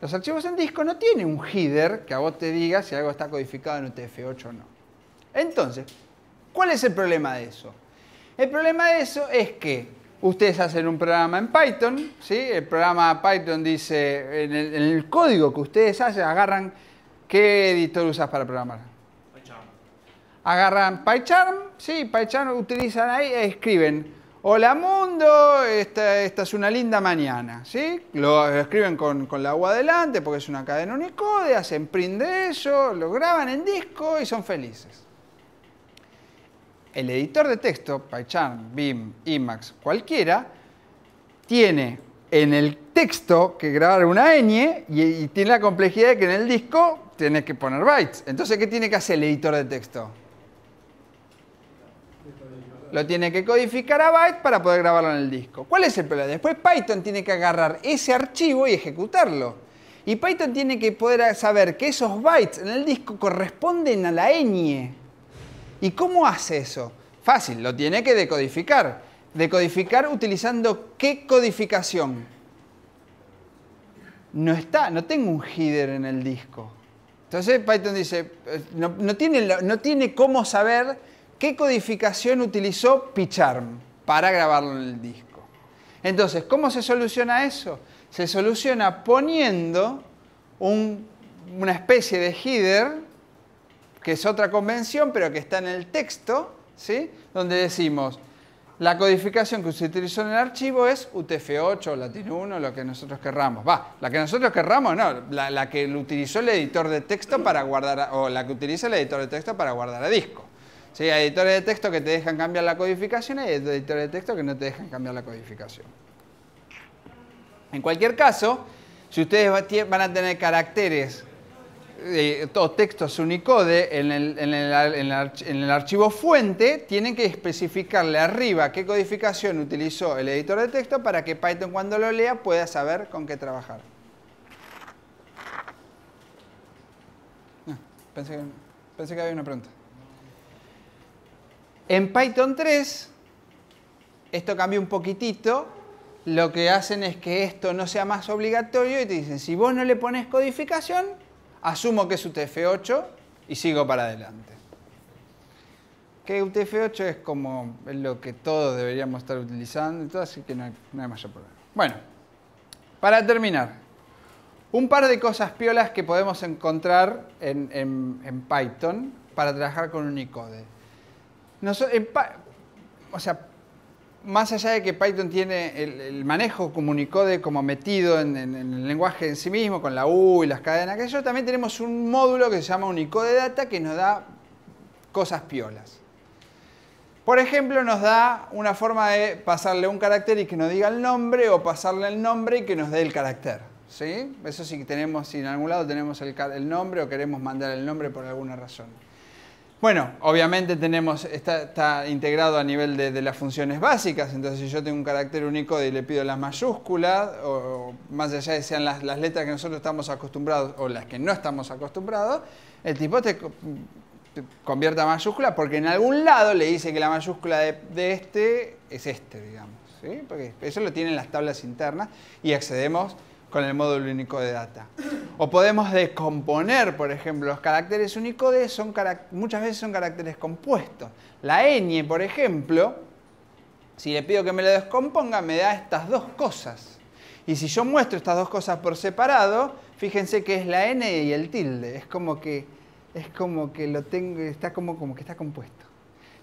Los archivos en disco no tienen un header que a vos te diga si algo está codificado en UTF-8 o no. Entonces, ¿cuál es el problema de eso? El problema de eso es que ustedes hacen un programa en Python, ¿sí? el programa Python dice, en el, código que ustedes hacen, agarran, ¿qué editor usas para programar? PyCharm. Agarran PyCharm, sí, PyCharm utilizan ahí, escriben Hola mundo, esta, es una linda mañana, ¿sí? Lo escriben con, con la agua adelante porque es una cadena unicode, hacen print de eso, lo graban en disco y son felices. El editor de texto, PyCharm, BIM, IMAX, cualquiera, tiene en el texto que grabar una ñ y, tiene la complejidad de que en el disco tiene que poner bytes. Entonces, ¿qué tiene que hacer el editor de texto? lo tiene que codificar a byte para poder grabarlo en el disco. ¿Cuál es el problema? Después Python tiene que agarrar ese archivo y ejecutarlo. Y Python tiene que poder saber que esos bytes en el disco corresponden a la ñ. ¿Y cómo hace eso? Fácil, lo tiene que decodificar. Decodificar utilizando qué codificación. No está, no tengo un header en el disco. Entonces Python dice, eh, no, tiene, no tiene cómo saber ¿Qué codificación utilizó Picharm para grabarlo en el disco? Entonces, ¿cómo se soluciona eso? Se soluciona poniendo una especie de header, que es otra convención, pero que está en el texto, ¿sí? donde decimos, la codificación que se utilizó en el archivo es UTF-8 latin 1 lo que nosotros querramos. Va, la que nosotros querramos, no, la, que utilizó el editor de texto para guardar, o la que utiliza el editor de texto para guardar a disco. Sí, hay editores de texto que te dejan cambiar la codificación y hay editores de texto que no te dejan cambiar la codificación. En cualquier caso, si ustedes van a tener caracteres eh, o textos Unicode en el, en, el, archivo fuente, tienen que especificarle arriba qué codificación utilizó el editor de texto para que Python cuando lo lea pueda saber con qué trabajar. Ah, pensé que había una pregunta. En Python 3, esto cambia un poquitito, lo que hacen es que esto no sea más obligatorio y te dicen, si vos no le pones codificación, asumo que es UTF-8 y sigo para adelante. Que UTF-8 es como lo que todos deberíamos estar utilizando, y así que no hay, mayor problema. Bueno, para terminar, un par de cosas piolas que podemos encontrar en, en Python para trabajar con Unicode o sea, más allá de que Python tiene el, manejo manejo Unicode como metido en, el lenguaje en sí mismo, con la U y las cadenas, que también tenemos un módulo que se llama Unicode Data que nos da cosas piolas. Por ejemplo, nos da una forma de pasarle un carácter y que nos diga el nombre, o pasarle el nombre y que nos dé el carácter. ¿sí? Eso sí que tenemos, si en algún lado tenemos el nombre o queremos mandar el nombre por alguna razón. Bueno, obviamente tenemos, está, está integrado a nivel de, las funciones básicas, entonces si yo tengo un carácter único y le pido las mayúsculas, o, más allá de sean las, letras que nosotros estamos acostumbrados o las que no estamos acostumbrados, el tipo te, convierta convierte a mayúscula porque en algún lado le dice que la mayúscula de, de este es este, digamos. ¿sí? Porque eso lo tienen las tablas internas y accedemos con el módulo único de data. O podemos descomponer, por ejemplo, los caracteres unicode son muchas veces son caracteres compuestos. La ñ, por ejemplo, si le pido que me lo descomponga, me da estas dos cosas. Y si yo muestro estas dos cosas por separado, fíjense que es la n y el tilde. Es como que, es como que lo tengo, está como, como que está compuesto.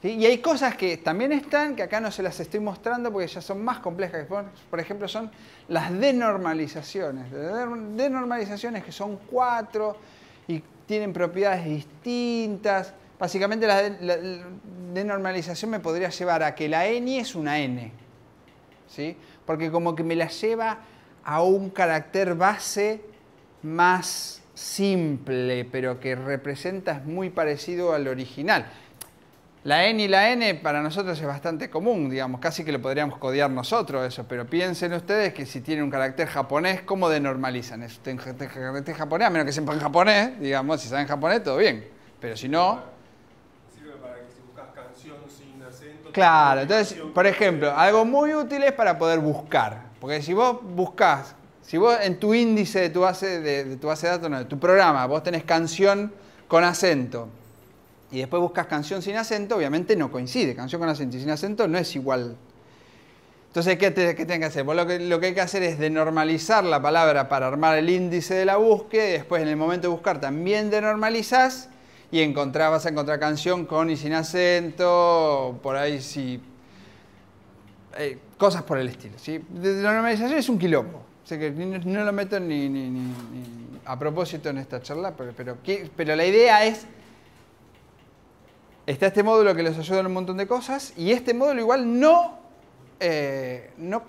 Y hay cosas que también están, que acá no se las estoy mostrando porque ya son más complejas, por ejemplo son las denormalizaciones. de denormalizaciones que son cuatro y tienen propiedades distintas. Básicamente la, de, denormalización me podría llevar a que la n es una n, ¿sí? porque como que me la lleva a un carácter base más simple, pero que representa es muy parecido al original. La N y la N para nosotros es bastante común, digamos, casi que lo podríamos codear nosotros eso, pero piensen ustedes que si tiene un carácter japonés, ¿cómo denormalizan? eso. un carácter japonés, a menos que en japonés, digamos, si saben japonés, todo bien, pero si no... Sirve para que si buscas canción sin acento... Claro, entonces, por ejemplo, algo muy útil es para poder buscar, porque si vos buscas, si vos en tu índice de tu base de, tu base de datos, no, de tu programa, vos tenés canción con acento, y después buscas canción sin acento, obviamente no coincide. Canción con acento y sin acento no es igual. Entonces, ¿qué, tienen que hacer? Pues lo, que, lo, que, hay que hacer es denormalizar la palabra para armar el índice de la búsqueda después en el momento de buscar también denormalizas y encontrás, vas a encontrar canción con y sin acento, por ahí sí, eh, cosas por el estilo. ¿sí? Denormalización es un quilombo. sé que no, lo meto ni, ni, ni, a propósito en esta charla, pero, pero, pero la idea es Está este módulo que les ayuda en un montón de cosas y este módulo igual no, eh, no,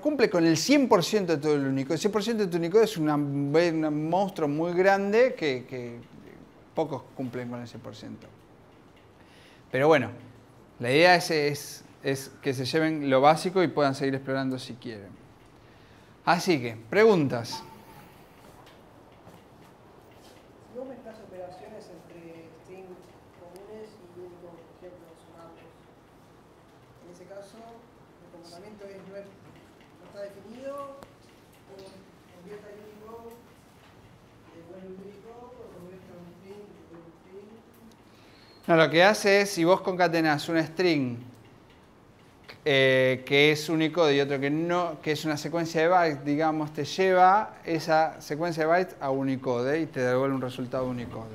cumple con el 100% de todo el único El 100% de tu único es un monstruo muy grande que, pocos cumplen con el 100%. Pero bueno, la idea es, es, que se lleven lo básico y puedan seguir explorando si quieren. Así que, preguntas. No, lo que hace es, si vos concatenás un string eh, que es único y otro que no, que es una secuencia de bytes, digamos, te lleva esa secuencia de bytes a Unicode y te devuelve un resultado Unicode.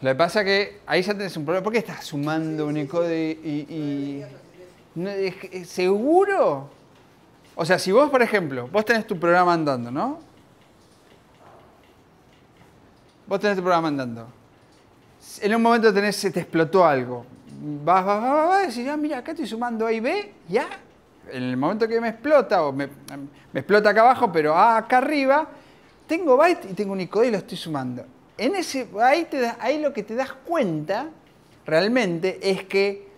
Lo que pasa es que ahí ya tenés un problema. ¿Por qué estás sumando un Unicode y... ¿Seguro? O sea, si vos, por ejemplo, vos tenés tu programa andando, ¿no? Vos tenés el programa andando. En un momento tenés, se te explotó algo. Vas, vas, vas, vas, decís, ah, mira, acá estoy sumando A y B, ya. En el momento que me explota, o me, explota acá abajo, pero A acá arriba, tengo bytes y tengo un icodé y lo estoy sumando. En ese, ahí, ahí lo que te das cuenta realmente es que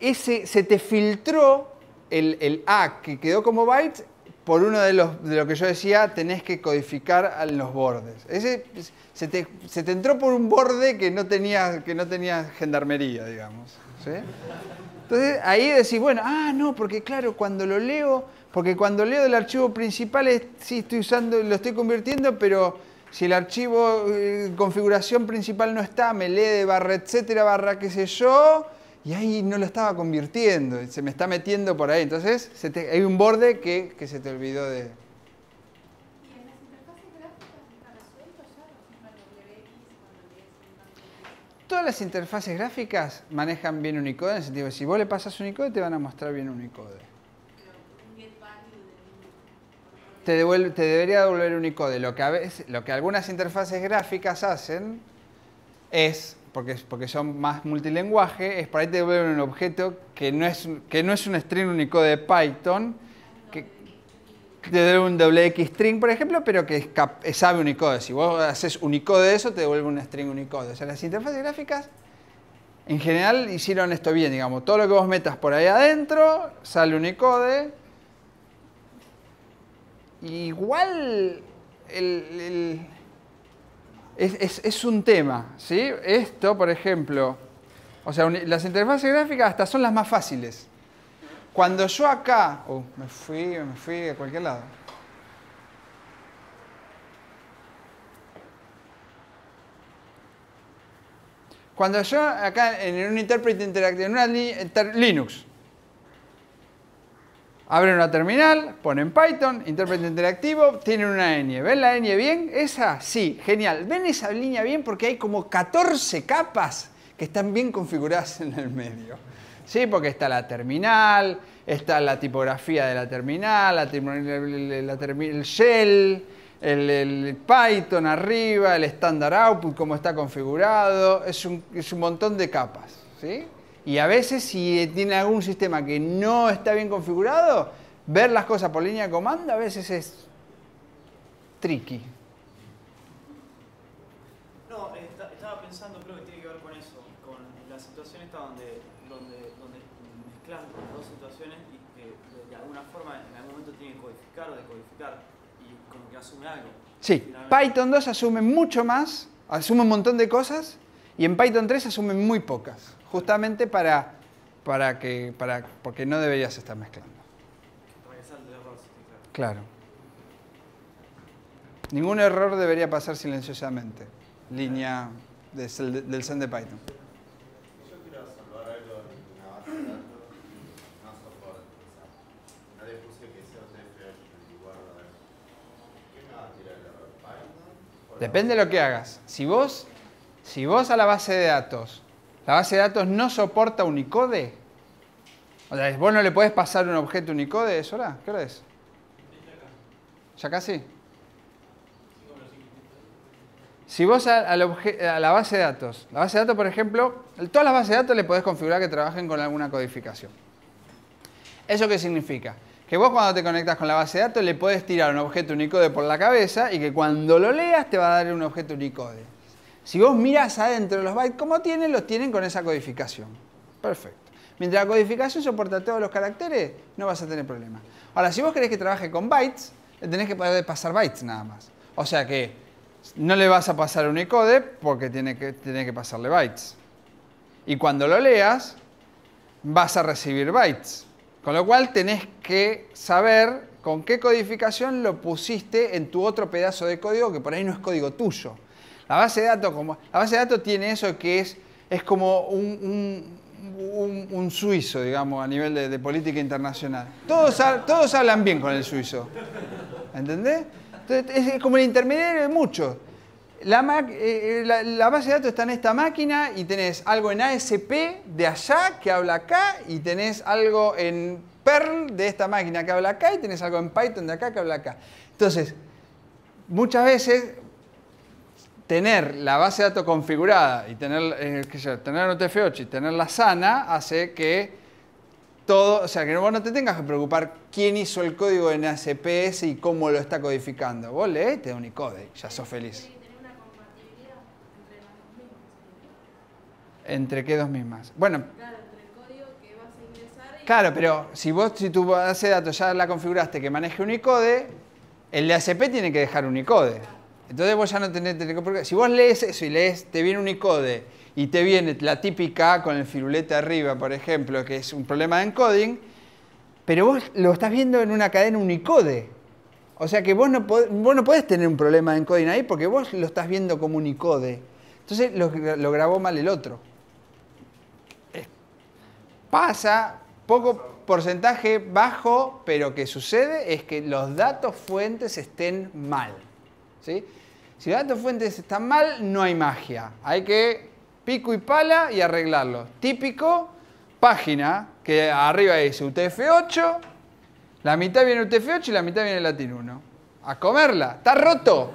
ese, se te filtró el, A que quedó como byte por uno de, los, de lo que yo decía, tenés que codificar los bordes. Ese, se, te, entró por un borde que no tenía, que no tenía gendarmería, digamos. Entonces ahí decís, bueno, ah, no, porque claro, cuando lo leo, porque cuando leo el archivo principal, sí, estoy usando, lo estoy convirtiendo, pero si el archivo eh, configuración principal no está, me lee de barra, etcétera, barra, qué sé yo, y ahí no lo estaba convirtiendo, se me está metiendo por ahí. Entonces hay un borde que, se te olvidó de... Todas las interfaces gráficas manejan bien Unicode en el sentido de si vos le pasas Unicode te van a mostrar bien Unicode. Te, devuelve, te debería devolver Unicode. Lo que, a veces, lo que algunas interfaces gráficas hacen es porque, porque son más multilenguaje, es para ahí te devuelven un objeto que no es, que no es un string único de Python, que te devuelve un doble X string, por ejemplo, pero que sabe Unicode. Si vos haces Unicode de eso, te devuelve un string Unicode. O sea, las interfaces gráficas en general hicieron esto bien, digamos. Todo lo que vos metas por ahí adentro, sale Unicode. Igual el es, es, un tema, ¿sí? Esto, por ejemplo, o sea, las interfaces gráficas hasta son las más fáciles. Cuando yo acá, oh, me fui, me fui a cualquier lado. Cuando yo acá en un intérprete interactivo, en una Linux, Abren una terminal, ponen Python, intérprete interactivo, tienen una n ¿Ven la ñ bien? Esa, sí, genial. ¿Ven esa línea bien? Porque hay como 14 capas que están bien configuradas en el medio. ¿Sí? Porque está la terminal, está la tipografía de la terminal, la, la, el shell, el, Python arriba, el standard output, cómo está configurado. Es un, es un montón de capas. ¿Sí? Y a veces si tiene algún sistema que no está bien configurado, ver las cosas por línea de comando a veces es tricky. No, estaba pensando, creo que tiene que ver con eso, con la situación esta donde, donde, donde mezclas dos situaciones y que de, alguna forma en algún momento tiene que codificar o decodificar y como que asume algo. Sí, Python 2 asume mucho más, asume un montón de cosas y en Python 3 asume muy pocas justamente para, para que, para, porque no deberías estar mezclando. Claro. Ningún error debería pasar silenciosamente. Línea del, del Zen de Python. Depende de lo que hagas. Si vos, si vos a la base de datos ¿La base de datos no soporta Unicode? O sea, vos no le podés pasar un objeto Unicode, ¿es hora? ¿Qué hora es? ¿Ya casi? Si vos a, la, base de datos, la base de datos, por ejemplo, todas las bases de datos le podés configurar que trabajen con alguna codificación. ¿Eso qué significa? Que vos cuando te conectas con la base de datos le podés tirar un objeto Unicode por la cabeza y que cuando lo leas te va a dar un objeto Unicode. Si vos miras adentro los bytes, ¿cómo tienen? Los tienen con esa codificación. Perfecto. Mientras la codificación soporta todos los caracteres, no vas a tener problema. Ahora, si vos querés que trabaje con bytes, tenés que poder pasar bytes nada más. O sea que no le vas a pasar un Unicode porque tiene que, tiene que pasarle bytes. Y cuando lo leas, vas a recibir bytes. Con lo cual tenés que saber con qué codificación lo pusiste en tu otro pedazo de código que por ahí no es código tuyo. La base de datos, como, la base de datos tiene eso que es, es como un, suizo, digamos, a nivel de, política internacional. Todos, todos hablan bien con el suizo. ¿Entendés? Entonces, es como el intermediario de muchos. La, eh, eh, la, la, base de datos está en esta máquina y tenés algo en ASP de allá que habla acá y tenés algo en Perl de esta máquina que habla acá y tenés algo en Python de acá que habla acá. Entonces, muchas veces tener la base de datos configurada y tener, eh, qué tener un 8 y tenerla sana hace que todo, o sea, que vos no te tengas que preocupar quién hizo el código en ACPS y cómo lo está codificando. Vos lees, te da Unicode, ya sos feliz. ¿Entre qué dos mismas? Bueno. Claro, entre que vas a ingresar y... claro pero si vos, si tu base de datos ya la configuraste que maneje Unicode, el de ACP tiene que dejar Unicode. Entonces vos ya no tenés, porque si vos lees eso y lees, te viene un ICODE y te viene la típica con el firulete arriba, por ejemplo, que es un problema de encoding, pero vos lo estás viendo en una cadena unicode. O sea que vos no, podés, tener un problema de encoding ahí porque vos lo estás viendo como unicode. Entonces lo, grabó mal el otro. Pasa, poco porcentaje bajo, pero que sucede es que los datos fuentes estén mal. ¿sí? Si datos Fuentes está mal, no hay magia. Hay que pico y pala y arreglarlo. Típico, página que arriba dice UTF-8, la mitad viene UTF-8 y la mitad viene Latin 1. A comerla. Está roto.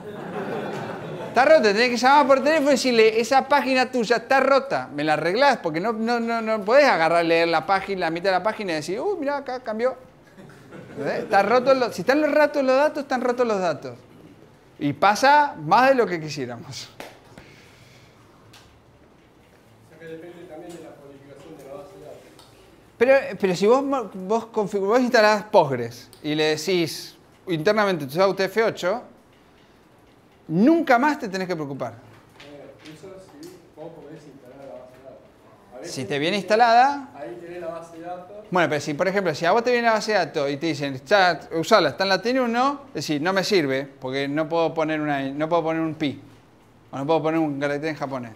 Está roto. Tenés que llamar por teléfono y decirle, esa página tuya está rota. Me la arreglás porque no, no, no, no podés agarrar, leer la página, la mitad de la página y decir, uh, mirá, acá cambió. Está roto. si están los ratos los datos, están rotos los datos. Y pasa más de lo que quisiéramos. Pero, si vos, vos, vos instalás Postgres y le decís internamente tu UTF-8, nunca más te tenés que preocupar. Si te viene instalada. Ahí tenés la base de datos. Bueno, pero si, por ejemplo, si a vos te viene la base de datos y te dicen, usala, está en latín 1, es decir, no me sirve, porque no puedo poner una, no puedo poner un pi. O no puedo poner un carácter en japonés.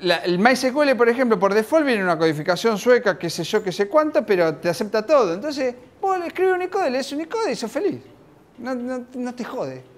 el MySQL, por ejemplo, por default viene una codificación sueca, que sé yo, qué sé cuánto, pero te acepta todo. Entonces, vos le escribes Unicode, lees Unicode y sos feliz. no te jode.